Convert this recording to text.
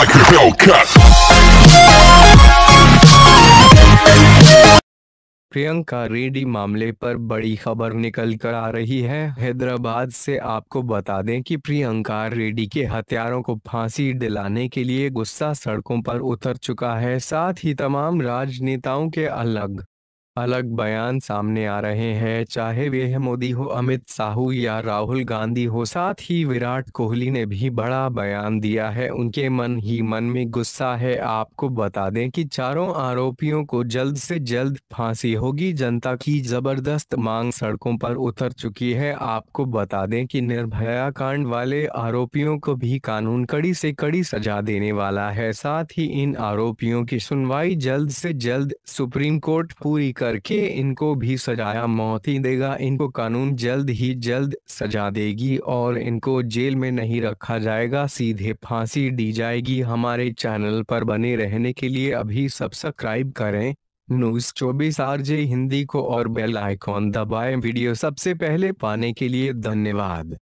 like a Hellcat. Priyanka Reddy मामले पर बड़ी खबर निकल कर आ रही है हैदराबाद से आपको बता दें कि प्रियंका रेड्डी के हथियारों को फांसी दिलाने के लिए गुस्सा सड़कों पर उतर चुका है साथ ही तमाम राजनेताओं के अलग अलग बयान सामने आ रहे हैं चाहे वे मोदी हो अमित साहू या राहुल गांधी हो साथ ही विराट कोहली ने भी बड़ा बयान दिया है उनके मन ही मन में गुस्सा है आपको बता दें कि चारों आरोपियों को जल्द से जल्द फांसी होगी जनता की जबरदस्त मांग सड़कों पर उतर चुकी है आपको बता दें कि निर्भया कांड वाले आरोपियों को भी कानून कड़ी से कड़ी सजा देने वाला है साथ ही इन आरोपियों की सुनवाई जल्द से जल्द सुप्रीम कोर्ट पूरी करके इनको भी सजाया मौत ही देगा इनको कानून जल्द ही जल्द सजा देगी और इनको जेल में नहीं रखा जाएगा सीधे फांसी दी जाएगी हमारे चैनल पर बने रहने के लिए अभी सब्सक्राइब करें न्यूज चौबीस जे हिंदी को और बेल आइकॉन दबाएं वीडियो सबसे पहले पाने के लिए धन्यवाद